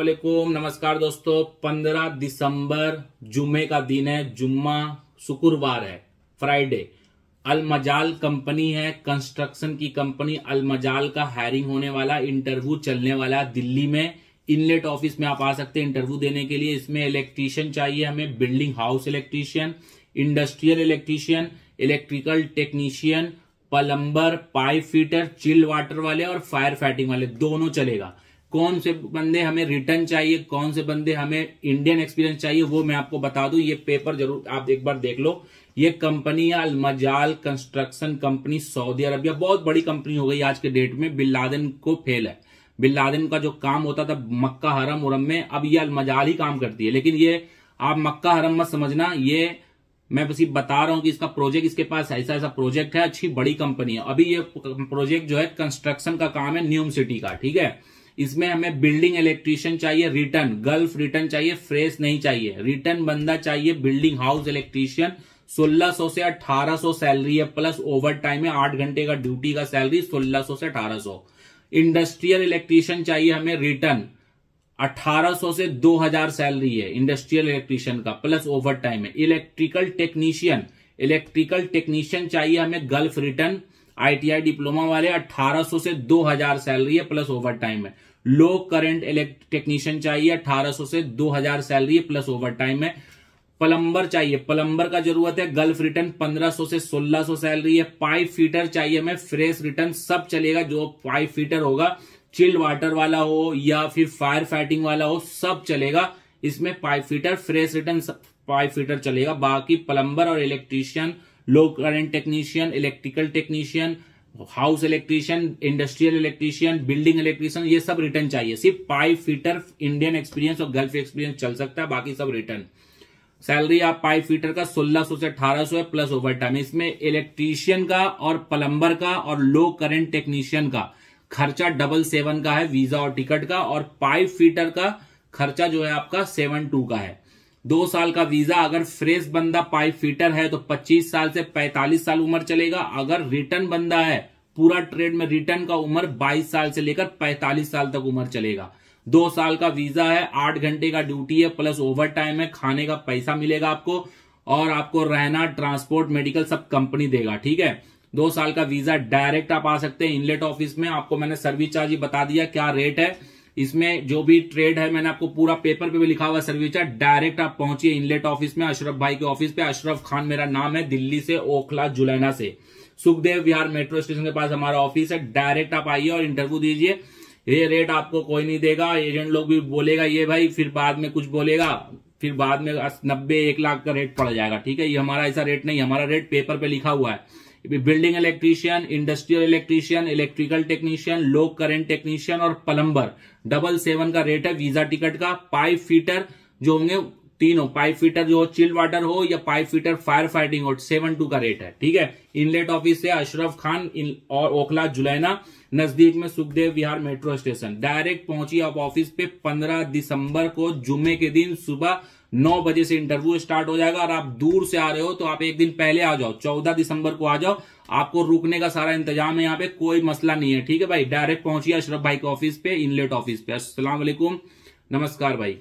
वालेकुम नमस्कार दोस्तों 15 दिसंबर जुम्मे का दिन है जुम्मा शुक्रवार है फ्राइडे अलमजाल कंपनी है कंस्ट्रक्शन की कंपनी अलमजाल का हायरिंग होने वाला इंटरव्यू चलने वाला दिल्ली में इनलेट ऑफिस में आप आ सकते हैं इंटरव्यू देने के लिए इसमें इलेक्ट्रीशियन चाहिए हमें building house electrician industrial electrician electrical technician plumber pipe fitter chilled water वाले और फायर फाइटिंग वाले दोनों चलेगा कौन से बंदे हमें रिटर्न चाहिए कौन से बंदे हमें इंडियन एक्सपीरियंस चाहिए वो मैं आपको बता दू ये पेपर जरूर आप एक बार देख लो ये कंपनी है Al Majal construction company Saudi Arabia बहुत बड़ी कंपनी हो गई आज के डेट में बिल्लादिन को फेल है बिल्लादिन का जो काम होता था मक्का हरम उरम में अब ये अलमजाल ही काम करती है लेकिन ये आप मक्का हरम मत समझना ये मैं बस ये बता रहा हूं कि इसका प्रोजेक्ट इसके पास ऐसा ऐसा प्रोजेक्ट है अच्छी बड़ी कंपनी है अभी ये प्रोजेक्ट जो है कंस्ट्रक्शन का काम है न्यूम सिटी का ठीक है इसमें हमें बिल्डिंग इलेक्ट्रीशियन चाहिए रिटर्न गल्फ रिटर्न चाहिए फ्रेश नहीं चाहिए रिटर्न बंदा चाहिए बिल्डिंग हाउस इलेक्ट्रीशियन 1600 से 1800 सैलरी है प्लस ओवर टाइम है आठ घंटे का ड्यूटी का सैलरी 1600 से 1800 इंडस्ट्रियल इलेक्ट्रीशियन चाहिए हमें रिटर्न 1800 से 2000 सैलरी है इंडस्ट्रियल इलेक्ट्रीशियन का प्लस ओवर टाइम है इलेक्ट्रिकल टेक्नीशियन इलेक्ट्रिकल टेक्नीशियन चाहिए हमें गल्फ रिटर्न आईटीआई डिप्लोमा वाले 1800 से 2000 सैलरी है प्लस ओवर टाइम है लो करंट इलेक्ट टेक्नीशियन चाहिए 1800 से 2000 सैलरी है प्लस ओवर टाइम है प्लम्बर चाहिए प्लम्बर का जरूरत है गल्फ रिटर्न 1500 से 1600 सैलरी है पाइप फीटर चाहिए हमें फ्रेश रिटर्न सब चलेगा जो पाइप फीटर होगा चिल्ड वाटर वाला हो या फिर फायर फाइटिंग वाला हो सब चलेगा इसमें pipe fitter fresh return pipe fitter चलेगा बाकी प्लम्बर और electrician low current technician electrical technician house electrician industrial electrician building electrician ये सब रिटर्न चाहिए सिर्फ पाइप फीटर इंडियन एक्सपीरियंस और गल्फ एक्सपीरियंस चल सकता है बाकी सब रिटर्न सैलरी आप पाइप फीटर का 1600 से 1800 है प्लस ओवर टाइम इसमें इलेक्ट्रीशियन का और प्लम्बर का और लो करंट टेक्नीशियन का खर्चा डबल सेवन का है वीजा और टिकट का और पाइप फीटर का खर्चा जो है आपका सेवन टू का है दो साल का वीजा अगर फ्रेश बंदा पाइप फिटर है तो 25 साल से 45 साल उम्र चलेगा अगर रिटर्न बंदा है पूरा ट्रेड में रिटर्न का उम्र 22 साल से लेकर 45 साल तक उम्र चलेगा दो साल का वीजा है आठ घंटे का ड्यूटी है प्लस ओवर टाइम है खाने का पैसा मिलेगा आपको और आपको रहना ट्रांसपोर्ट मेडिकल सब कंपनी देगा ठीक है दो साल का वीजा डायरेक्ट आप आ सकते हैं इनलेट ऑफिस में आपको मैंने सर्विस चार्ज बता दिया क्या रेट है इसमें जो भी ट्रेड है मैंने आपको पूरा पेपर पे भी लिखा हुआ सर्विचा डायरेक्ट आप पहुंचिए इनलेट ऑफिस में अशरफ भाई के ऑफिस पे अशरफ खान मेरा नाम है दिल्ली से ओखला जुलैना से सुखदेव विहार मेट्रो स्टेशन के पास हमारा ऑफिस है डायरेक्ट आप आइए और इंटरव्यू दीजिए ये रेट आपको कोई नहीं देगा एजेंट लोग भी बोलेगा ये भाई फिर बाद में कुछ बोलेगा फिर बाद में नब्बे एक लाख का रेट पड़ जाएगा ठीक है ये हमारा ऐसा रेट नहीं हमारा रेट पेपर पे लिखा हुआ है building electrician industrial electrician electrical technician low current technician और प्लम्बर डबल सेवन का रेट है वीजा टिकट का पाइप फीटर जो होंगे तीनों पाइप फीटर जो चिल्ड वाटर हो या पाइप फीटर फायर फाइटिंग हो सेवन टू का रेट है ठीक है इनलेट ऑफिस है अशरफ खान और ओखला जुलैना नजदीक में Sukhdev Vihar metro station direct पहुंची आप ऑफिस पे 15 दिसंबर को जुम्मे के दिन सुबह नौ बजे से इंटरव्यू स्टार्ट हो जाएगा और आप दूर से आ रहे हो तो आप एक दिन पहले आ जाओ चौदह दिसंबर को आ जाओ आपको रुकने का सारा इंतजाम है यहाँ पे कोई मसला नहीं है ठीक है भाई डायरेक्ट पहुंचिए अशरफ भाई के ऑफिस पे इनलेट ऑफिस पे असलामेकुम नमस्कार भाई